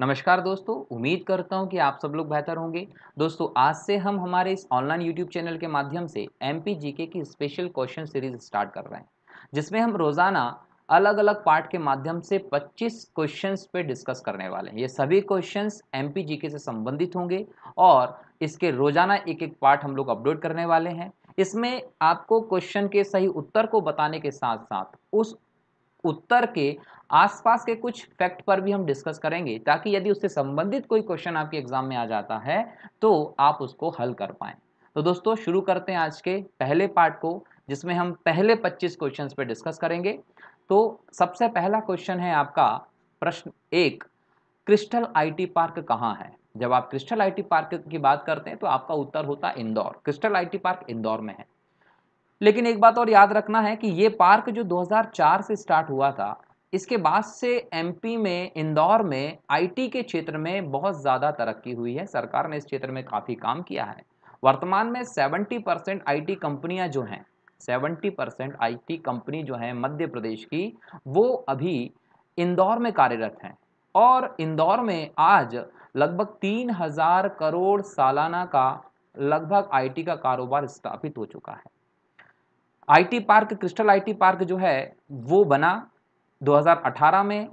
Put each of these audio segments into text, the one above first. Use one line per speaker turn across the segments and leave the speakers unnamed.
नमस्कार दोस्तों उम्मीद करता हूं कि आप सब लोग बेहतर होंगे दोस्तों आज से हम हमारे इस ऑनलाइन यूट्यूब चैनल के माध्यम से एम पी की स्पेशल क्वेश्चन सीरीज स्टार्ट कर रहे हैं जिसमें हम रोज़ाना अलग अलग पार्ट के माध्यम से 25 क्वेश्चंस पे डिस्कस करने वाले हैं ये सभी क्वेश्चंस एम पी से संबंधित होंगे और इसके रोज़ाना एक एक पार्ट हम लोग अपलोड करने वाले हैं इसमें आपको क्वेश्चन के सही उत्तर को बताने के साथ साथ उस उत्तर के आसपास के कुछ फैक्ट पर भी हम डिस्कस करेंगे ताकि यदि उससे संबंधित कोई क्वेश्चन आपके एग्जाम में आ जाता है तो आप उसको हल कर पाए तो दोस्तों शुरू करते हैं आज के पहले पार्ट को जिसमें हम पहले 25 क्वेश्चंस पे डिस्कस करेंगे तो सबसे पहला क्वेश्चन है आपका प्रश्न एक क्रिस्टल आईटी पार्क कहाँ है जब आप क्रिस्टल आईटी पार्क की बात करते हैं तो आपका उत्तर होता है Indore crystal IT park Indore में है लेकिन एक बात और याद रखना है कि ये पार्क जो 2004 से स्टार्ट हुआ था इसके बाद से एमपी में इंदौर में आईटी के क्षेत्र में बहुत ज़्यादा तरक्की हुई है सरकार ने इस क्षेत्र में काफ़ी काम किया है वर्तमान में 70 परसेंट आई कंपनियाँ जो हैं 70 परसेंट आई कंपनी जो है मध्य प्रदेश की वो अभी इंदौर में कार्यरत हैं और इंदौर में आज लगभग तीन हज़ार करोड़ सालाना का लगभग आई का कारोबार स्थापित हो चुका है IT park crystal IT park जो है वो बना 2018 में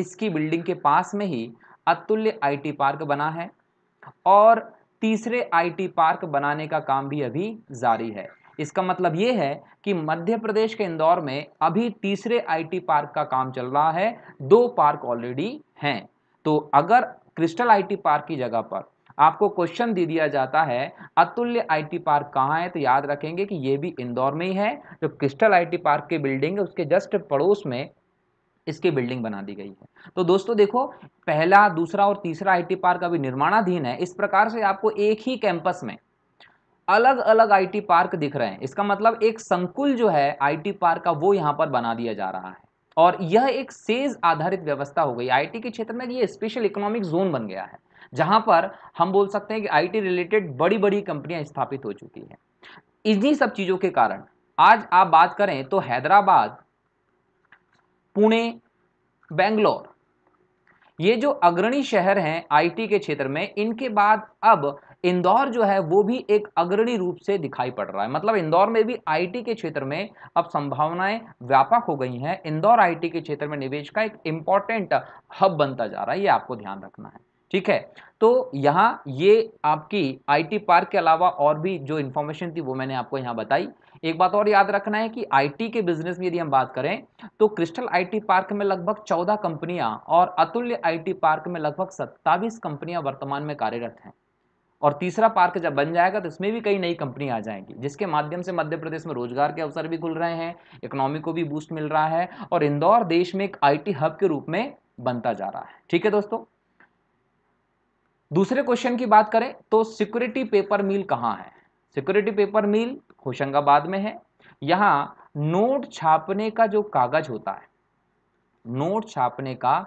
इसकी बिल्डिंग के पास में ही अतुल्य आईटी पार्क बना है और तीसरे आईटी पार्क बनाने का काम भी अभी जारी है इसका मतलब ये है कि मध्य प्रदेश के इंदौर में अभी तीसरे आईटी पार्क का काम चल रहा है दो पार्क ऑलरेडी हैं तो अगर क्रिस्टल आईटी पार्क की जगह पर आपको क्वेश्चन दे दिया जाता है अतुल्य आईटी पार्क कहाँ है तो याद रखेंगे कि ये भी इंदौर में ही है जो क्रिस्टल आईटी पार्क की बिल्डिंग है उसके जस्ट पड़ोस में इसकी बिल्डिंग बना दी गई है तो दोस्तों देखो पहला दूसरा और तीसरा आईटी पार्क अभी निर्माणाधीन है इस प्रकार से आपको एक ही कैंपस में अलग अलग आईटी पार्क दिख रहे हैं इसका मतलब एक संकुल जो है आईटी पार्क का वो यहाँ पर बना दिया जा रहा है और यह एक सेज आधारित व्यवस्था हो गई आईटी के क्षेत्र में ये स्पेशल इकोनॉमिक जोन बन गया है जहां पर हम बोल सकते हैं कि आईटी रिलेटेड बड़ी बड़ी कंपनियां स्थापित हो चुकी हैं इन्हीं सब चीज़ों के कारण आज आप बात करें तो हैदराबाद पुणे बेंगलोर ये जो अग्रणी शहर हैं आईटी के क्षेत्र में इनके बाद अब इंदौर जो है वो भी एक अग्रणी रूप से दिखाई पड़ रहा है मतलब इंदौर में भी आईटी के क्षेत्र में अब संभावनाएं व्यापक हो गई हैं इंदौर आईटी के क्षेत्र में निवेश का एक इम्पॉर्टेंट हब बनता जा रहा है ये आपको ध्यान रखना है ठीक है तो यहाँ ये आपकी आईटी पार्क के अलावा और भी जो इन्फॉर्मेशन थी वो मैंने आपको यहाँ बताई एक बात और याद रखना है कि आईटी के बिजनेस में यदि हम बात करें तो क्रिस्टल आईटी पार्क में लगभग 14 कंपनियां और अतुल्य आईटी पार्क में लगभग 27 कंपनियां वर्तमान में कार्यरत हैं और तीसरा पार्क जब बन जाएगा तो इसमें भी कई नई कंपनी आ जाएंगी जिसके माध्यम से मध्य प्रदेश में रोजगार के अवसर भी खुल रहे हैं इकोनॉमी को भी बूस्ट मिल रहा है और इंदौर देश में एक आई हब के रूप में बनता जा रहा है ठीक है दोस्तों दूसरे क्वेश्चन की बात करें तो सिक्योरिटी पेपर मिल कहाँ है सिक्योरिटी पेपर मिल होशंगाबाद में है यहाँ नोट छापने का जो कागज होता है नोट छापने का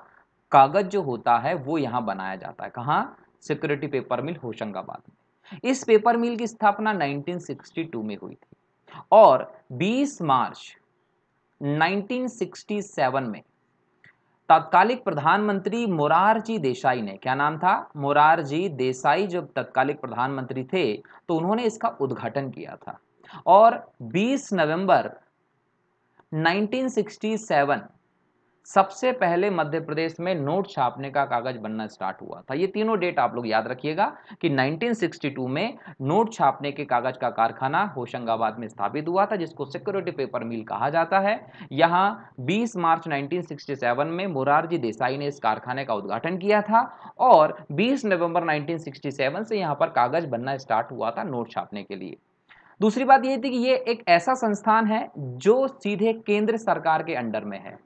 कागज जो होता है वो यहाँ बनाया जाता है कहाँ सिक्योरिटी पेपर मिल होशंगाबाद में इस पेपर मिल की स्थापना 1962 में हुई थी और 20 मार्च 1967 में तात्कालिक प्रधानमंत्री मोरारजी देसाई ने क्या नाम था मोरारजी देसाई जब तत्कालिक प्रधानमंत्री थे तो उन्होंने इसका उद्घाटन किया था और 20 नवंबर 1967 सबसे पहले मध्य प्रदेश में नोट छापने का कागज बनना स्टार्ट हुआ था ये तीनों डेट आप लोग याद रखिएगा कि 1962 में नोट छापने के कागज का कारखाना होशंगाबाद में स्थापित हुआ था जिसको सिक्योरिटी पेपर मिल कहा जाता है यहाँ 20 मार्च 1967 में मुरारजी देसाई ने इस कारखाने का उद्घाटन किया था और 20 नवंबर 1967 से यहाँ पर कागज बनना स्टार्ट हुआ था नोट छापने के लिए दूसरी बात ये थी कि ये एक ऐसा संस्थान है जो सीधे केंद्र सरकार के अंडर में है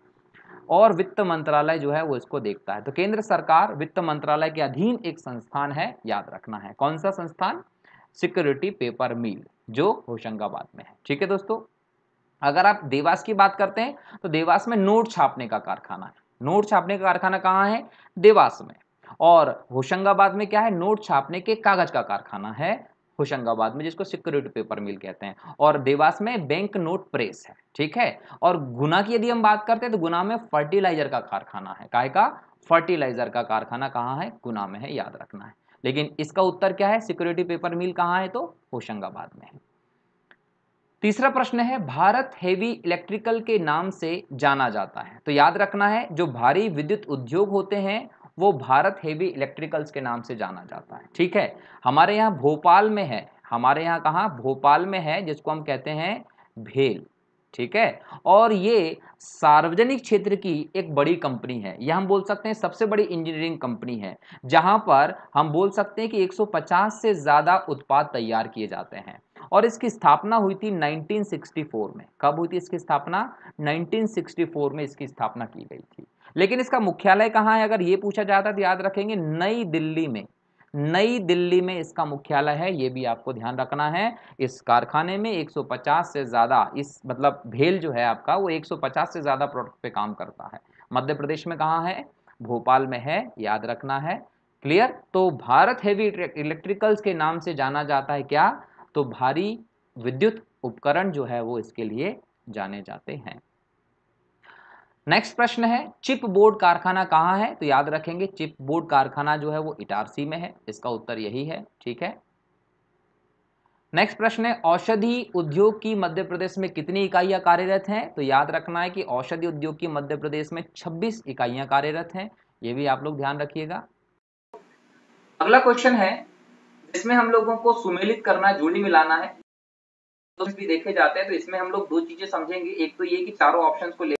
और वित्त मंत्रालय जो है वो इसको देखता है तो केंद्र सरकार वित्त मंत्रालय के अधीन एक संस्थान है याद रखना है कौन सा संस्थान सिक्योरिटी पेपर मिल जो होशंगाबाद में है ठीक है दोस्तों अगर आप देवास की बात करते हैं तो देवास में नोट छापने का कारखाना है नोट छापने का कारखाना कहाँ है देवास में और होशंगाबाद में क्या है नोट छापने के कागज का कारखाना है होशंगाबाद में जिसको सिक्योरिटी पेपर मिल कहते हैं और देवास में बैंक नोट प्रेस है ठीक है और गुना की यदि हम बात करते हैं तो गुना में फर्टिलाइजर का कारखाना है काय का फर्टिलाइजर का कारखाना कहाँ है गुना में है याद रखना है लेकिन इसका उत्तर क्या है सिक्योरिटी पेपर मिल कहाँ है तो होशंगाबाद में है तीसरा प्रश्न है भारत हेवी इलेक्ट्रिकल के नाम से जाना जाता है तो याद रखना है जो भारी विद्युत उद्योग होते हैं वो भारत हेवी इलेक्ट्रिकल्स के नाम से जाना जाता है ठीक है हमारे यहाँ भोपाल में है हमारे यहाँ कहाँ भोपाल में है जिसको हम कहते हैं भेल ठीक है और ये सार्वजनिक क्षेत्र की एक बड़ी कंपनी है यह हम बोल सकते हैं सबसे बड़ी इंजीनियरिंग कंपनी है जहां पर हम बोल सकते हैं कि 150 से ज़्यादा उत्पाद तैयार किए जाते हैं और इसकी स्थापना हुई थी 1964 में कब हुई थी इसकी स्थापना 1964 में इसकी स्थापना की गई थी लेकिन इसका मुख्यालय कहाँ है अगर ये पूछा जाता तो याद रखेंगे नई दिल्ली में नई दिल्ली में इसका मुख्यालय है ये भी आपको ध्यान रखना है इस कारखाने में 150 से ज़्यादा इस मतलब भेल जो है आपका वो 150 से ज़्यादा प्रोडक्ट पे काम करता है मध्य प्रदेश में कहाँ है भोपाल में है याद रखना है क्लियर तो भारत हैवी इलेक्ट्रिकल्स के नाम से जाना जाता है क्या तो भारी विद्युत उपकरण जो है वो इसके लिए जाने जाते हैं नेक्स्ट प्रश्न है चिप बोर्ड कारखाना कहाँ है तो याद रखेंगे चिप बोर्ड कारखाना जो है वो इटारसी में है इसका उत्तर यही है ठीक है नेक्स्ट प्रश्न है औषधि उद्योग की मध्य प्रदेश में कितनी इकाइयां कार्यरत हैं तो याद रखना है कि औषधि उद्योग की मध्य प्रदेश में 26 इकाइयां कार्यरत हैं ये भी आप लोग ध्यान रखिएगा अगला क्वेश्चन है जिसमें हम लोगों को सुमेलित करना जोड़ी मिलाना है तो भी देखे जाते हैं तो इसमें हम लोग दो चीजें समझेंगे एक तो ये की चारों ऑप्शन को ले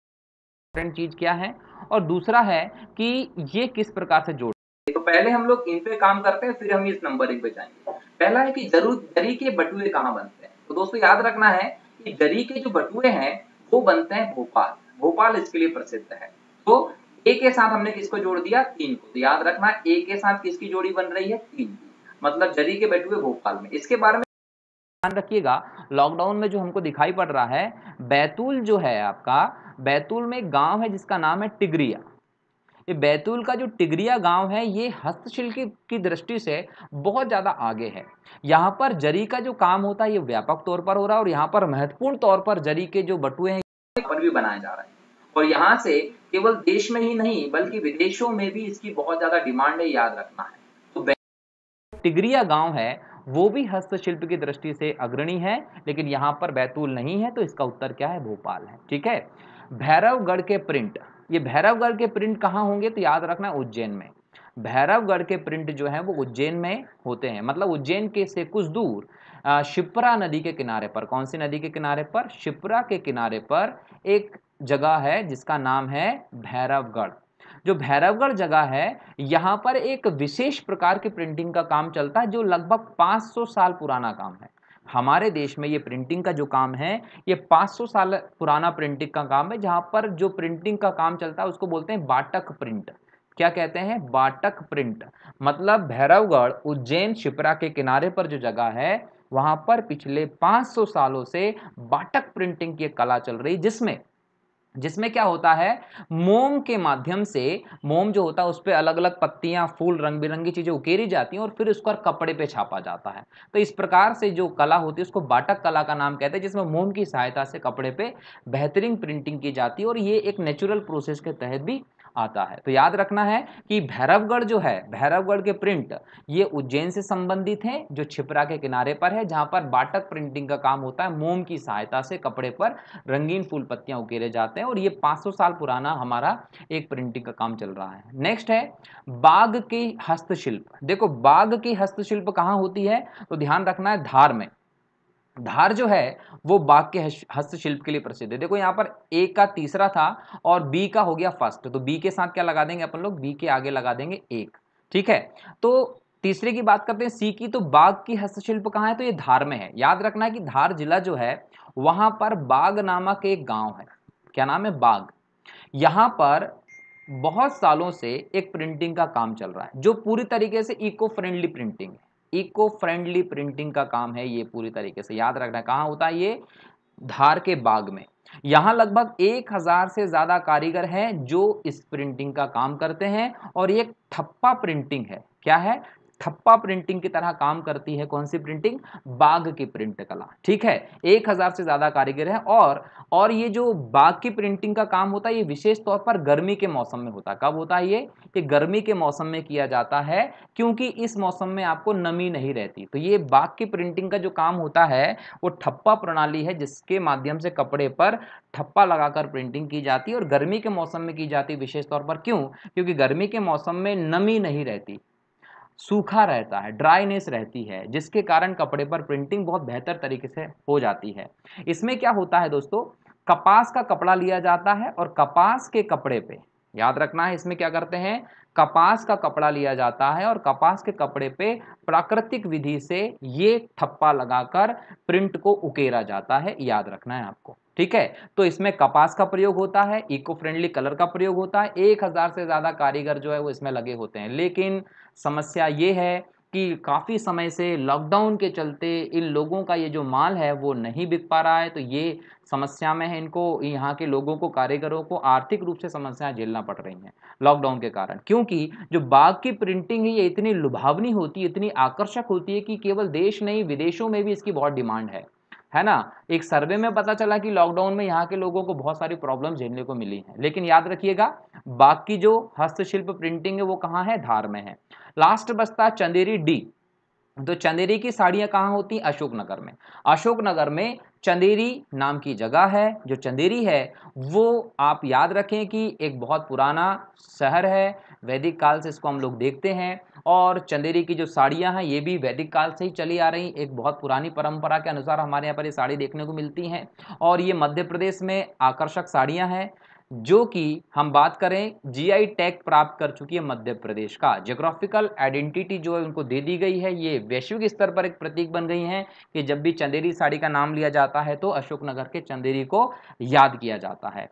इंपॉर्टेंट चीज़ क्या है और दूसरा है कि ये किस प्रकार से जोड़ तो पहले हम लोग इन पे काम करते हैं फिर हम इस नंबर एक पे जाएंगे पहला है कि जरूर जरी के बटुए कहाँ बनते हैं तो दोस्तों याद रखना है कि जरी के जो बटुए हैं वो बनते हैं भोपाल भोपाल इसके लिए प्रसिद्ध है तो ए के साथ हमने किसको जोड़ दिया तीन को तो याद रखना ए के साथ किसकी जोड़ी बन रही है तीन मतलब जरी के बटुए भोपाल में इसके बारे में ध्यान रखिएगा लॉकडाउन में जो हमको दिखाई पड़ रहा है बैतूल जो है आपका बैतूल में गांव है जिसका नाम है टिगरिया ये बैतूल का जो टिगरिया गांव है ये हस्तशिल्प की, की दृष्टि से बहुत ज़्यादा आगे है यहाँ पर जरी का जो काम होता है ये व्यापक तौर पर हो रहा है और यहाँ पर महत्वपूर्ण तौर पर जरी के जो बटुए हैं पर भी बनाया जा रहा है और यहाँ से केवल देश में ही नहीं बल्कि विदेशों में भी इसकी बहुत ज़्यादा डिमांड है याद रखना है तो टिगरिया गाँव है वो भी हस्तशिल्प की दृष्टि से अग्रणी है लेकिन यहाँ पर बैतूल नहीं है तो इसका उत्तर क्या है भोपाल है ठीक है भैरवगढ़ के प्रिंट ये भैरवगढ़ के प्रिंट कहाँ होंगे तो याद रखना उज्जैन में भैरवगढ़ के प्रिंट जो है वो उज्जैन में होते हैं मतलब उज्जैन के से कुछ दूर शिप्रा नदी के किनारे पर कौन सी नदी के किनारे पर शिप्रा के किनारे पर एक जगह है जिसका नाम है भैरवगढ़ जो भैरवगढ़ जगह है यहाँ पर एक विशेष प्रकार की प्रिंटिंग का काम चलता है जो लगभग 500 साल पुराना काम है हमारे देश में ये प्रिंटिंग का जो काम है ये 500 साल पुराना प्रिंटिंग का काम है जहाँ पर जो प्रिंटिंग का काम चलता है उसको बोलते हैं बाटक प्रिंट क्या कहते हैं बाटक प्रिंट मतलब भैरवगढ़ उज्जैन शिप्रा के किनारे पर जो जगह है वहाँ पर पिछले 500 सालों से बाटक प्रिंटिंग की एक कला चल रही जिसमें जिसमें क्या होता है मोम के माध्यम से मोम जो होता है उस पर अलग अलग पत्तियां फूल रंग बिरंगी चीज़ें उकेरी जाती हैं और फिर उसको कपड़े पे छापा जाता है तो इस प्रकार से जो कला होती है उसको बाटक कला का नाम कहते हैं जिसमें मोम की सहायता से कपड़े पे बेहतरीन प्रिंटिंग की जाती है और ये एक नेचुरल प्रोसेस के तहत भी आता है तो याद रखना है कि भैरवगढ़ जो है भैरवगढ़ के प्रिंट ये उज्जैन से संबंधित हैं जो छिपरा के किनारे पर है जहाँ पर बाटक प्रिंटिंग का काम होता है मोम की सहायता से कपड़े पर रंगीन फूल पत्तियाँ उकेरे जाते हैं और ये 500 साल पुराना हमारा एक प्रिंटिंग का काम चल रहा है नेक्स्ट है बाघ की हस्तशिल्प देखो बाघ की हस्तशिल्प कहाँ होती है तो ध्यान रखना है धार में धार जो है वो बाघ के हस्तशिल्प के लिए प्रसिद्ध है देखो यहाँ पर ए का तीसरा था और बी का हो गया फर्स्ट तो बी के साथ क्या लगा देंगे अपन लोग बी के आगे लगा देंगे एक ठीक है तो तीसरे की बात करते हैं सी की तो बाघ की हस्तशिल्प कहाँ है तो ये धार में है याद रखना है कि धार जिला जो है वहाँ पर बाघ नामक एक गांव है क्या नाम है बाग यहाँ पर बहुत सालों से एक प्रिंटिंग का काम चल रहा है जो पूरी तरीके से इको फ्रेंडली प्रिंटिंग है इको फ्रेंडली प्रिंटिंग का काम है ये पूरी तरीके से याद रखना कहाँ होता है ये धार के बाग में यहाँ लगभग एक हज़ार से ज़्यादा कारीगर हैं जो इस प्रिंटिंग का काम करते हैं और ये ठप्पा प्रिंटिंग है क्या है ठप्पा प्रिंटिंग की तरह काम करती है कौन सी प्रिंटिंग बाघ की प्रिंट कला ठीक है एक हज़ार से ज़्यादा कारीगर है और और ये जो बाघ की प्रिंटिंग का काम होता है ये विशेष तौर पर गर्मी के मौसम में होता है कब होता है ये कि गर्मी के मौसम में किया जाता है क्योंकि इस मौसम में आपको नमी नहीं रहती तो ये बाघ की प्रिंटिंग का जो काम होता है वो ठप्पा प्रणाली है जिसके माध्यम से कपड़े पर ठप्पा लगाकर प्रिंटिंग की जाती है और गर्मी के मौसम में की जाती है विशेष तौर पर क्यों क्योंकि गर्मी के मौसम में नमी नहीं रहती सूखा रहता है ड्राईनेस रहती है जिसके कारण कपड़े पर प्रिंटिंग बहुत बेहतर तरीके से हो जाती है इसमें क्या होता है दोस्तों कपास का कपड़ा लिया जाता है और कपास के कपड़े पे याद रखना है इसमें क्या करते हैं कपास का कपड़ा लिया जाता है और कपास के कपड़े पे प्राकृतिक विधि से ये ठप्पा लगाकर प्रिंट को उकेरा जाता है याद रखना है आपको ठीक है तो इसमें कपास का प्रयोग होता है इको फ्रेंडली कलर का प्रयोग होता है एक हज़ार से ज़्यादा कारीगर जो है वो इसमें लगे होते हैं लेकिन समस्या ये है कि काफ़ी समय से लॉकडाउन के चलते इन लोगों का ये जो माल है वो नहीं बिक पा रहा है तो ये समस्या में है इनको यहाँ के लोगों को कारीगरों को आर्थिक रूप से समस्याएं झेलना पड़ रही हैं लॉकडाउन के कारण क्योंकि जो बाघ की प्रिंटिंग है ये इतनी लुभावनी होती है इतनी आकर्षक होती है कि केवल देश नहीं विदेशों में भी इसकी बहुत डिमांड है है ना एक सर्वे में पता चला कि लॉकडाउन में यहाँ के लोगों को बहुत सारी प्रॉब्लम झेलने को मिली है लेकिन याद रखिएगा बाकी जो हस्तशिल्प प्रिंटिंग है वो कहाँ है धार में है लास्ट बस्ता चंदेरी डी तो चंदेरी की साड़ियाँ कहाँ होती हैं अशोकनगर में अशोकनगर में चंदेरी नाम की जगह है जो चंदेरी है वो आप याद रखें कि एक बहुत पुराना शहर है वैदिक काल से इसको हम लोग देखते हैं और चंदेरी की जो साड़ियाँ हैं ये भी वैदिक काल से ही चली आ रही एक बहुत पुरानी परंपरा के अनुसार हमारे यहाँ पर ये साड़ी देखने को मिलती हैं और ये मध्य प्रदेश में आकर्षक साड़ियाँ हैं जो कि हम बात करें जीआई टैग प्राप्त कर चुकी है मध्य प्रदेश का जोग्राफिकल आइडेंटिटी जो है उनको दे दी गई है ये वैश्विक स्तर पर एक प्रतीक बन गई हैं कि जब भी चंदेरी साड़ी का नाम लिया जाता है तो अशोकनगर के चंदेरी को याद किया जाता है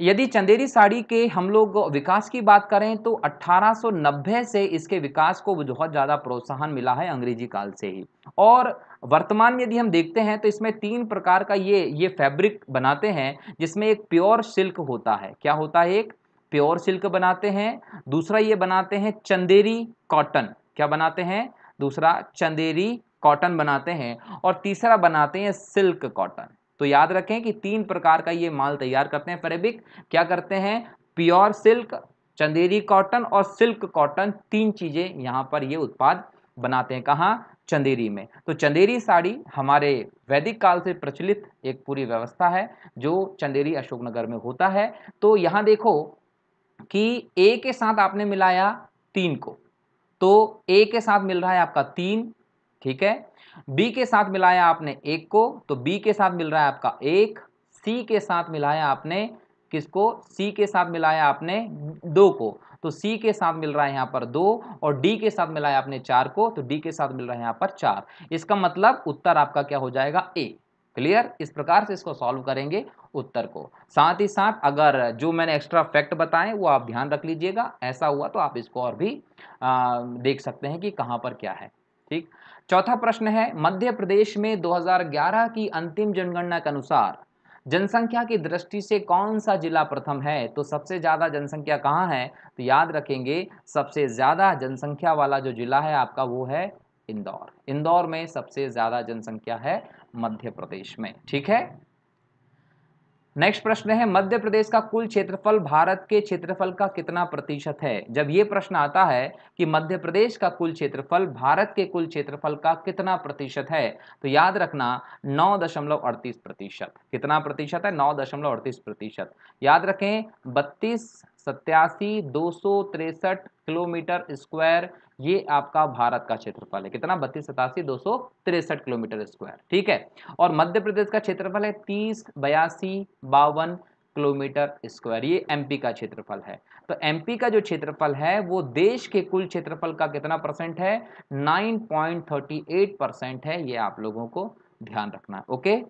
यदि चंदेरी साड़ी के हम लोग विकास की बात करें तो 1890 से इसके विकास को बहुत ज़्यादा प्रोत्साहन मिला है अंग्रेजी काल से ही और वर्तमान में यदि हम देखते हैं तो इसमें तीन प्रकार का ये ये फैब्रिक बनाते हैं जिसमें एक प्योर सिल्क होता है क्या होता है एक प्योर सिल्क बनाते हैं दूसरा ये बनाते हैं चंदेरी कॉटन क्या बनाते हैं दूसरा चंदेरी कॉटन बनाते हैं और तीसरा बनाते हैं सिल्क कॉटन तो याद रखें कि तीन प्रकार का ये माल तैयार करते हैं फेरेबिक क्या करते हैं प्योर सिल्क चंदेरी कॉटन और सिल्क कॉटन तीन चीज़ें यहाँ पर ये उत्पाद बनाते हैं कहाँ चंदेरी में तो चंदेरी साड़ी हमारे वैदिक काल से प्रचलित एक पूरी व्यवस्था है जो चंदेरी अशोकनगर में होता है तो यहाँ देखो कि ए के साथ आपने मिलाया तीन को तो ए के साथ मिल रहा है आपका तीन ठीक है बी के साथ मिलाया आपने एक को तो बी के साथ मिल रहा है आपका एक सी के साथ मिलाया आपने किसको सी के साथ मिलाया आपने दो को तो सी के साथ मिल रहा है यहाँ पर दो और डी के साथ मिलाया आपने चार को तो डी के साथ मिल रहा है यहाँ पर चार इसका मतलब उत्तर आपका क्या हो जाएगा ए क्लियर इस प्रकार से इसको सॉल्व करेंगे उत्तर को साथ ही साथ अगर जो मैंने एक्स्ट्रा फैक्ट बताए वो आप ध्यान रख लीजिएगा ऐसा हुआ तो आप इसको और भी आ, देख सकते हैं कि कहाँ पर क्या है ठीक चौथा प्रश्न है मध्य प्रदेश में 2011 की अंतिम जनगणना के अनुसार जनसंख्या की दृष्टि से कौन सा जिला प्रथम है तो सबसे ज़्यादा जनसंख्या कहाँ है तो याद रखेंगे सबसे ज़्यादा जनसंख्या वाला जो जिला है आपका वो है इंदौर इंदौर में सबसे ज़्यादा जनसंख्या है मध्य प्रदेश में ठीक है नेक्स्ट प्रश्न है मध्य प्रदेश का कुल क्षेत्रफल भारत के क्षेत्रफल का कितना प्रतिशत है जब ये प्रश्न आता है कि मध्य प्रदेश का कुल क्षेत्रफल भारत के कुल क्षेत्रफल का कितना प्रतिशत है तो याद रखना नौ दशमलव अड़तीस प्रतिशत कितना प्रतिशत है नौ दशमलव अड़तीस प्रतिशत याद रखें बत्तीस सत्यासी दो सौ तिरसठ किलोमीटर स्क्वायर ये आपका भारत का क्षेत्रफल है कितना बत्तीस सतासी दो सौ तिरसठ किलोमीटर स्क्वायर ठीक है और मध्य प्रदेश का क्षेत्रफल है तीस बयासी बावन किलोमीटर स्क्वायर ये एमपी का क्षेत्रफल है तो एमपी का जो क्षेत्रफल है वो देश के कुल क्षेत्रफल का कितना परसेंट है 9.38 परसेंट है ये आप लोगों को ध्यान रखना है ओके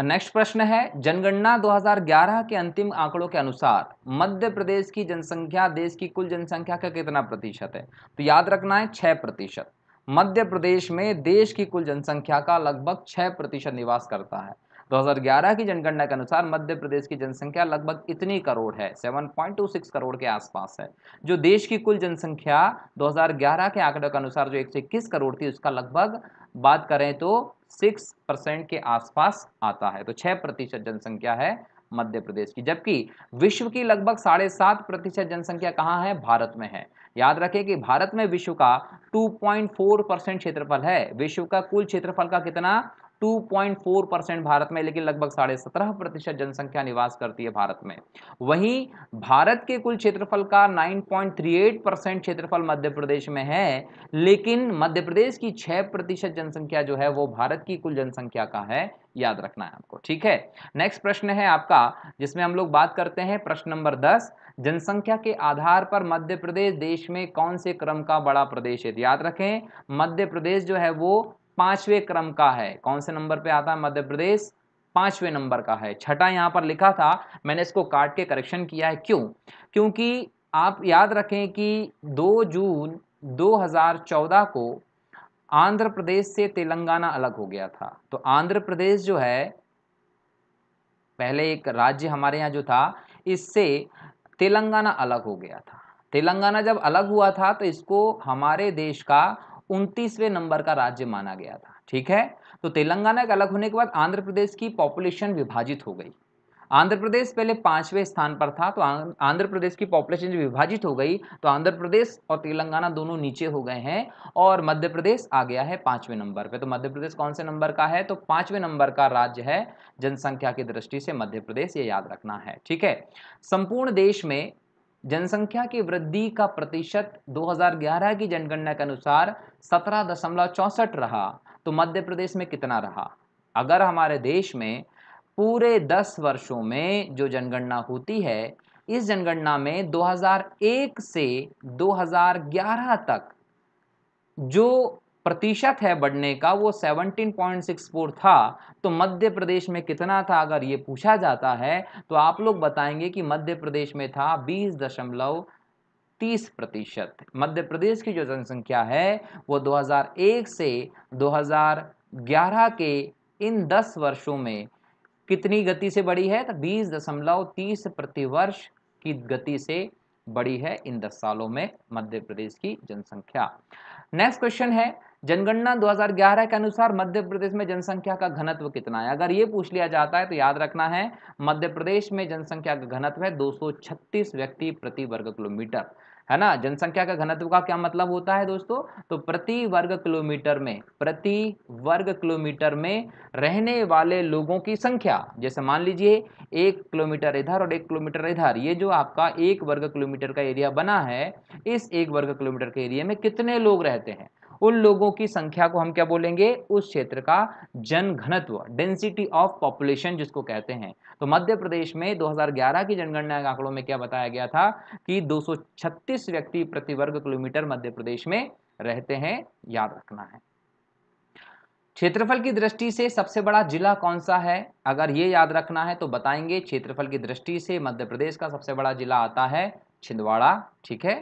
नेक्स्ट प्रश्न है जनगणना 2011 के अंतिम आंकड़ों के अनुसार मध्य प्रदेश की जनसंख्या देश की कुल जनसंख्या का कितना प्रतिशत है तो याद रखना है छः प्रतिशत मध्य प्रदेश में देश की कुल जनसंख्या का लगभग छः प्रतिशत निवास करता है 2011 की जनगणना के अनुसार मध्य प्रदेश की जनसंख्या लगभग इतनी करोड़ है 7.26 करोड़ के आसपास है जो देश की कुल जनसंख्या 2011 के आंकड़ों के अनुसार जो एक करोड़ थी उसका लगभग बात करें तो सिक्स परसेंट के आसपास आता है तो छह प्रतिशत जनसंख्या है मध्य प्रदेश की जबकि विश्व की लगभग साढ़े सात प्रतिशत जनसंख्या कहाँ है भारत में है याद रखें कि भारत में विश्व का 2.4 परसेंट क्षेत्रफल है विश्व का कुल क्षेत्रफल का कितना 2.4 परसेंट भारत में लेकिन लगभग साढ़े सत्रह प्रतिशत जनसंख्या निवास करती है भारत में वहीं भारत के कुल क्षेत्रफल का 9.38 परसेंट क्षेत्रफल मध्य प्रदेश में है लेकिन मध्य प्रदेश की 6 प्रतिशत जनसंख्या जो है वो भारत की कुल जनसंख्या का है याद रखना है आपको ठीक है नेक्स्ट प्रश्न है आपका जिसमें हम लोग बात करते हैं प्रश्न नंबर दस जनसंख्या के आधार पर मध्य प्रदेश देश में कौन से क्रम का बड़ा प्रदेश है याद रखें मध्य प्रदेश जो है वो पांचवें क्रम का है कौन से नंबर पे आता है मध्य प्रदेश पांचवें नंबर का है छठा यहाँ पर लिखा था मैंने इसको काट के करेक्शन किया है क्यों क्योंकि आप याद रखें कि 2 जून 2014 को आंध्र प्रदेश से तेलंगाना अलग हो गया था तो आंध्र प्रदेश जो है पहले एक राज्य हमारे यहाँ जो था इससे तेलंगाना अलग हो गया था तेलंगाना जब अलग हुआ था तो इसको हमारे देश का उनतीसवें नंबर का राज्य माना गया था ठीक है तो तेलंगाना के अलग होने के बाद आंध्र प्रदेश की पॉपुलेशन विभाजित हो गई आंध्र प्रदेश पहले पांचवें स्थान पर था तो आंध्र प्रदेश की पॉपुलेशन जब विभाजित हो गई तो आंध्र प्रदेश और तेलंगाना दोनों नीचे हो गए हैं और मध्य प्रदेश आ गया है पांचवें नंबर पे तो मध्य प्रदेश कौन से नंबर का है तो पांचवें नंबर का राज्य है जनसंख्या की दृष्टि से मध्य प्रदेश ये याद रखना है ठीक है संपूर्ण देश में जनसंख्या की वृद्धि का प्रतिशत 2011 की जनगणना के अनुसार सत्रह दशमलव चौंसठ रहा तो मध्य प्रदेश में कितना रहा अगर हमारे देश में पूरे 10 वर्षों में जो जनगणना होती है इस जनगणना में 2001 से 2011 तक जो प्रतिशत है बढ़ने का वो 17.64 था तो मध्य प्रदेश में कितना था अगर ये पूछा जाता है तो आप लोग बताएंगे कि मध्य प्रदेश में था बीस दशमलव तीस प्रतिशत मध्य प्रदेश की जो जनसंख्या है वो 2001 से 2011 के इन 10 वर्षों में कितनी गति से बढ़ी है तो बीस दशमलव तीस प्रतिवर्ष की गति से बढ़ी है इन 10 सालों में मध्य प्रदेश की जनसंख्या नेक्स्ट क्वेश्चन है जनगणना 2011 के अनुसार मध्य प्रदेश में जनसंख्या का घनत्व कितना है अगर ये पूछ लिया जाता है तो याद रखना है मध्य प्रदेश में जनसंख्या का घनत्व है 236 व्यक्ति प्रति वर्ग किलोमीटर है ना जनसंख्या का घनत्व का क्या मतलब होता है दोस्तों तो प्रति वर्ग किलोमीटर में प्रति वर्ग किलोमीटर में रहने वाले लोगों की संख्या जैसे मान लीजिए एक किलोमीटर इधर और एक किलोमीटर इधर ये जो आपका एक वर्ग किलोमीटर का एरिया बना है इस एक वर्ग किलोमीटर के एरिया में कितने लोग रहते हैं उन लोगों की संख्या को हम क्या बोलेंगे उस क्षेत्र का जनघनत्व डेंसिटी ऑफ पॉपुलेशन जिसको कहते हैं तो मध्य प्रदेश में 2011 की जनगणना के आंकड़ों में क्या बताया गया था कि 236 व्यक्ति प्रति वर्ग किलोमीटर मध्य प्रदेश में रहते हैं याद रखना है क्षेत्रफल की दृष्टि से सबसे बड़ा जिला कौन सा है अगर ये याद रखना है तो बताएंगे क्षेत्रफल की दृष्टि से मध्य प्रदेश का सबसे बड़ा जिला आता है छिंदवाड़ा ठीक है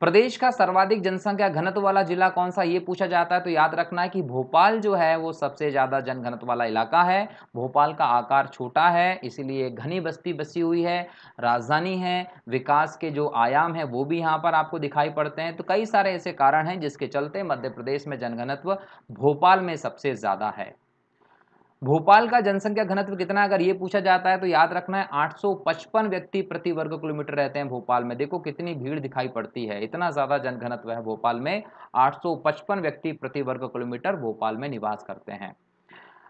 प्रदेश का सर्वाधिक जनसंख्या घनत्व वाला जिला कौन सा ये पूछा जाता है तो याद रखना है कि भोपाल जो है वो सबसे ज़्यादा जनघनत्व वाला इलाका है भोपाल का आकार छोटा है इसीलिए घनी बस्ती बसी हुई है राजधानी है विकास के जो आयाम है वो भी यहाँ पर आपको दिखाई पड़ते हैं तो कई सारे ऐसे कारण हैं जिसके चलते मध्य प्रदेश में जनघनत्व भोपाल में सबसे ज़्यादा है भोपाल का जनसंख्या घनत्व कितना अगर ये पूछा जाता है तो याद रखना है 855 व्यक्ति प्रति वर्ग किलोमीटर रहते हैं भोपाल में देखो कितनी भीड़ दिखाई पड़ती है इतना ज़्यादा जन घनत्व है भोपाल में 855 व्यक्ति प्रति वर्ग किलोमीटर भोपाल में निवास करते हैं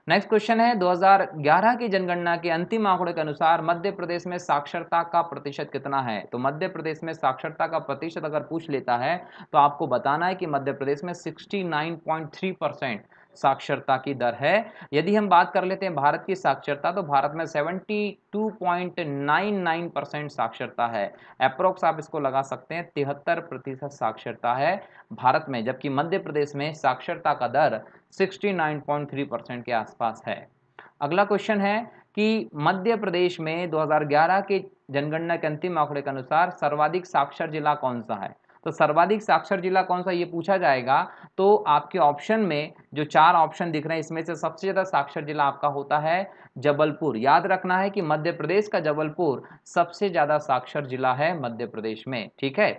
नेक्स्ट क्वेश्चन है 2011 की जनगणना के अंतिम आंकड़े के अनुसार मध्य प्रदेश में साक्षरता का प्रतिशत कितना है तो मध्य प्रदेश में साक्षरता का प्रतिशत अगर पूछ लेता है तो आपको बताना है कि मध्य प्रदेश में 69.3 परसेंट साक्षरता की दर है यदि हम बात कर लेते हैं भारत की साक्षरता तो भारत में 72.99 परसेंट साक्षरता है अप्रोक्स आप इसको लगा सकते हैं तिहत्तर प्रतिशत साक्षरता है भारत में जबकि मध्य प्रदेश में साक्षरता का दर 69.3 परसेंट के आसपास है अगला क्वेश्चन है कि मध्य प्रदेश में 2011 के जनगणना के अंतिम आंकड़े के अनुसार सर्वाधिक साक्षर जिला कौन सा है तो सर्वाधिक साक्षर जिला कौन सा ये पूछा जाएगा तो आपके ऑप्शन में जो चार ऑप्शन दिख रहे हैं इसमें से सबसे ज़्यादा साक्षर जिला आपका होता है जबलपुर याद रखना है कि मध्य प्रदेश का जबलपुर सबसे ज़्यादा साक्षर जिला है मध्य प्रदेश में ठीक है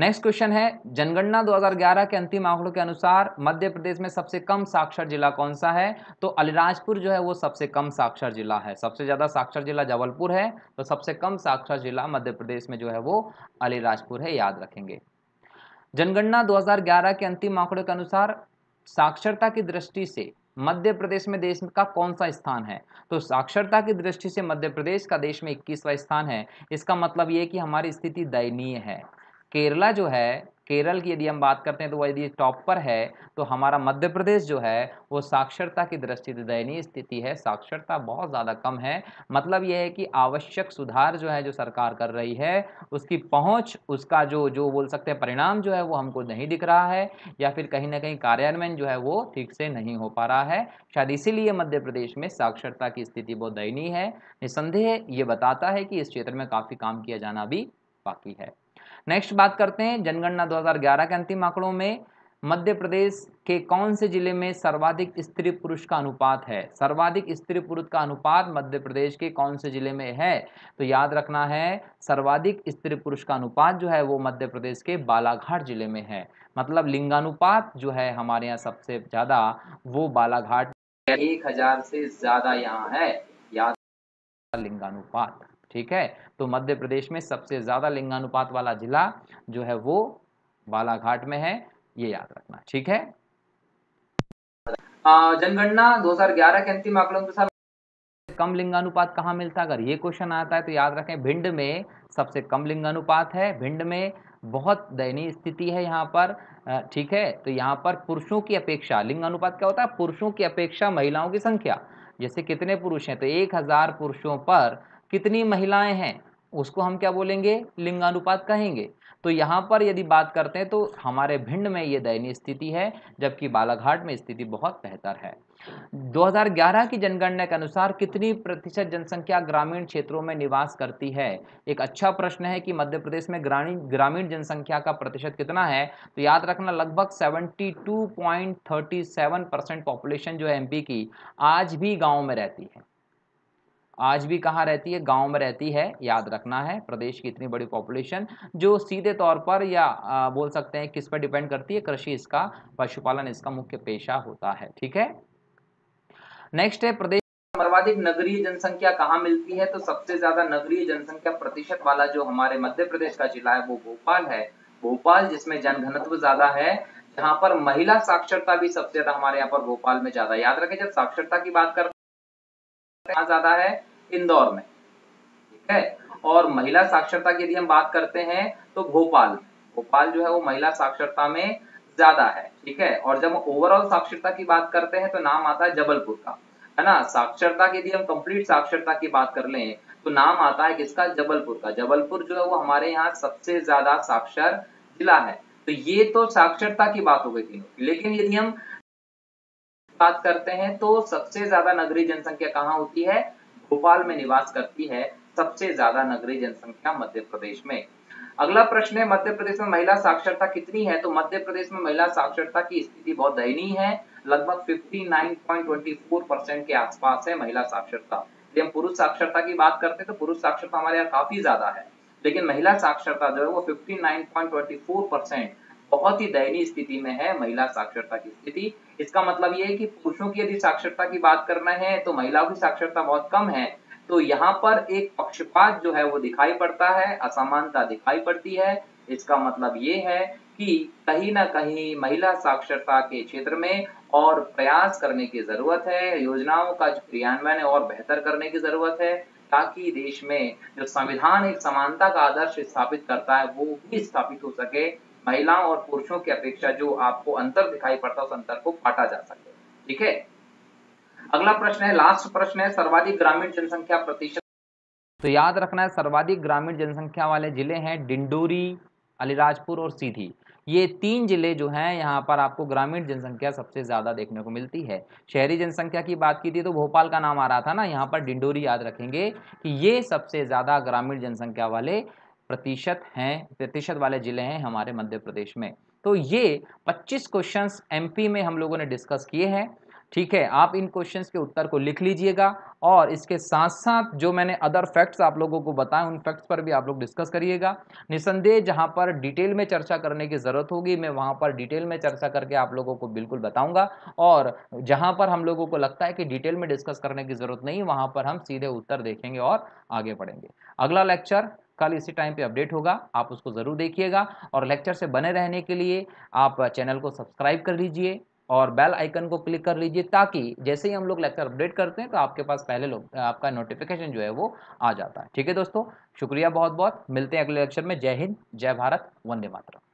नेक्स्ट क्वेश्चन है जनगणना 2011 के अंतिम आंकड़ों के अनुसार मध्य प्रदेश में सबसे कम साक्षर जिला कौन सा है तो अलीराजपुर जो है वो सबसे कम साक्षर जिला है सबसे ज़्यादा साक्षर जिला जबलपुर है तो सबसे कम साक्षर जिला मध्य प्रदेश में जो है वो अलीराजपुर है याद रखेंगे जनगणना 2011 के अंतिम आंकड़ों के अनुसार साक्षरता की दृष्टि से मध्य प्रदेश में देश का कौन सा स्थान है तो साक्षरता की दृष्टि से मध्य प्रदेश का देश में इक्कीसवा स्थान है इसका मतलब ये कि हमारी स्थिति दयनीय है केरला जो है केरल की यदि हम बात करते हैं तो वह यदि टॉप पर है तो हमारा मध्य प्रदेश जो है वो साक्षरता की दृष्टि से दयनीय स्थिति है साक्षरता बहुत ज़्यादा कम है मतलब यह है कि आवश्यक सुधार जो है जो सरकार कर रही है उसकी पहुंच उसका जो जो बोल सकते हैं परिणाम जो है वो हमको नहीं दिख रहा है या फिर कहीं ना कहीं कार्यान्वयन जो है वो ठीक से नहीं हो पा रहा है शायद इसीलिए मध्य प्रदेश में साक्षरता की स्थिति बहुत दयनीय है निसंदेह ये बताता है कि इस क्षेत्र में काफ़ी काम किया जाना भी बाकी है नेक्स्ट बात करते हैं जनगणना 2011 के अंतिम आंकड़ों में मध्य प्रदेश के कौन से जिले में सर्वाधिक स्त्री पुरुष का अनुपात है सर्वाधिक स्त्री पुरुष का अनुपात मध्य प्रदेश के कौन से जिले में है तो याद रखना है सर्वाधिक स्त्री पुरुष का अनुपात जो है वो मध्य प्रदेश के बालाघाट जिले में है मतलब लिंगानुपात जो है हमारे यहाँ सबसे ज्यादा वो बालाघाट एक हजार से ज्यादा यहाँ है याद लिंगानुपात ठीक है तो मध्य प्रदेश में सबसे ज़्यादा लिंगानुपात वाला जिला जो है वो बालाघाट में है ये याद रखना ठीक है जनगणना 2011 के अंतिम आकलन के साथ कम लिंगानुपात कहाँ मिलता है अगर ये क्वेश्चन आता है तो याद रखें भिंड में सबसे कम लिंगानुपात है भिंड में बहुत दयनीय स्थिति है यहाँ पर ठीक है तो यहाँ पर पुरुषों की अपेक्षा लिंगानुपात क्या होता है पुरुषों की अपेक्षा महिलाओं की संख्या जैसे कितने पुरुष हैं तो एक हज़ार पुरुषों पर कितनी महिलाएं हैं उसको हम क्या बोलेंगे लिंगानुपात कहेंगे तो यहाँ पर यदि बात करते हैं तो हमारे भिंड में ये दयनीय स्थिति है जबकि बालाघाट में स्थिति बहुत बेहतर है 2011 की जनगणना के अनुसार कितनी प्रतिशत जनसंख्या ग्रामीण क्षेत्रों में निवास करती है एक अच्छा प्रश्न है कि मध्य प्रदेश में ग्रामीण ग्रामीण जनसंख्या का प्रतिशत कितना है तो याद रखना लगभग 72.37 परसेंट पॉपुलेशन जो है एमपी की आज भी गाँव में रहती है आज भी कहाँ रहती है गाँव में रहती है याद रखना है प्रदेश की इतनी बड़ी पॉपुलेशन जो सीधे तौर पर या आ, बोल सकते हैं किस पर डिपेंड करती है कृषि इसका पशुपालन इसका मुख्य पेशा होता है ठीक है नेक्स्ट है प्रदेश सर्वाधिक नगरीय जनसंख्या कहाँ मिलती है तो सबसे ज्यादा नगरीय जनसंख्या प्रतिशत वाला जो हमारे मध्य प्रदेश का जिला है वो भोपाल है भोपाल जिसमें जनघनत्व ज्यादा है जहाँ पर महिला साक्षरता भी सबसे ज्यादा हमारे यहाँ पर भोपाल में ज्यादा याद रखें जब साक्षरता की बात करते हैं ज्यादा है इंदौर में ठीक है और महिला साक्षरता की यदि हम बात करते हैं तो भोपाल भोपाल जो है वो महिला साक्षरता में ज्यादा है ठीक है और जब हम ओवरऑल साक्षरता की बात करते हैं तो नाम आता है जबलपुर का है ना साक्षरता की यदि हम कंप्लीट साक्षरता की बात कर लें तो नाम आता है किसका जबलपुर का जबलपुर जो है वो हमारे यहाँ सबसे ज्यादा साक्षर जिला है तो ये तो साक्षरता की बात हो गई तीनों लेकिन यदि हम बात करते हैं तो सबसे ज्यादा नगरीय जनसंख्या कहाँ होती है भोपाल में निवास करती है सबसे ज्यादा नगरीय जनसंख्या मध्य प्रदेश में अगला प्रश्न है मध्य प्रदेश में महिला साक्षरता कितनी है तो मध्य प्रदेश में महिला साक्षरता की स्थिति बहुत दयनीय है लगभग 59.24 परसेंट के आसपास है महिला साक्षरता यदि हम पुरुष साक्षरता की बात करते हैं तो पुरुष साक्षरता हमारे यहाँ काफी ज्यादा है लेकिन महिला साक्षरता जो है वो 59.24 परसेंट बहुत ही दयनीय स्थिति में है महिला साक्षरता की स्थिति इसका मतलब ये है कि पुरुषों की यदि साक्षरता की बात करना है तो महिलाओं की साक्षरता बहुत कम है तो यहाँ पर एक पक्षपात जो है वो दिखाई पड़ता है असमानता दिखाई पड़ती है इसका मतलब ये है कि कहीं ना कहीं महिला साक्षरता के क्षेत्र में और प्रयास करने की जरूरत है योजनाओं का क्रियान्वयन है और बेहतर करने की जरूरत है ताकि देश में जो संविधान एक समानता का आदर्श स्थापित करता है वो भी स्थापित हो सके महिलाओं और पुरुषों की अपेक्षा जो आपको अंतर दिखाई पड़ता है उस अंतर को काटा जा सके ठीक है अगला प्रश्न है लास्ट प्रश्न है सर्वाधिक ग्रामीण जनसंख्या प्रतिशत तो याद रखना है सर्वाधिक ग्रामीण जनसंख्या वाले जिले हैं डिंडोरी अलीराजपुर और सीधी ये तीन जिले जो हैं यहाँ पर आपको ग्रामीण जनसंख्या सबसे ज़्यादा देखने को मिलती है शहरी जनसंख्या की बात की थी तो भोपाल का नाम आ रहा था ना यहाँ पर डिंडोरी याद रखेंगे कि ये सबसे ज़्यादा ग्रामीण जनसंख्या वाले प्रतिशत हैं प्रतिशत वाले ज़िले हैं हमारे मध्य प्रदेश में तो ये 25 क्वेश्चंस एमपी में हम लोगों ने डिस्कस किए हैं ठीक है आप इन क्वेश्चंस के उत्तर को लिख लीजिएगा और इसके साथ साथ जो मैंने अदर फैक्ट्स आप लोगों को बताएं उन फैक्ट्स पर भी आप लोग डिस्कस करिएगा निसंदेह जहां पर डिटेल में चर्चा करने की ज़रूरत होगी मैं वहां पर डिटेल में चर्चा करके आप लोगों को बिल्कुल बताऊंगा और जहां पर हम लोगों को लगता है कि डिटेल में डिस्कस करने की ज़रूरत नहीं वहाँ पर हम सीधे उत्तर देखेंगे और आगे बढ़ेंगे अगला लेक्चर कल इसी टाइम पे अपडेट होगा आप उसको ज़रूर देखिएगा और लेक्चर से बने रहने के लिए आप चैनल को सब्सक्राइब कर लीजिए और बेल आइकन को क्लिक कर लीजिए ताकि जैसे ही हम लोग लेक्चर अपडेट करते हैं तो आपके पास पहले लोग आपका नोटिफिकेशन जो है वो आ जाता है ठीक है दोस्तों शुक्रिया बहुत बहुत मिलते हैं अगले लेक्चर में जय हिंद जय भारत वंदे मातरम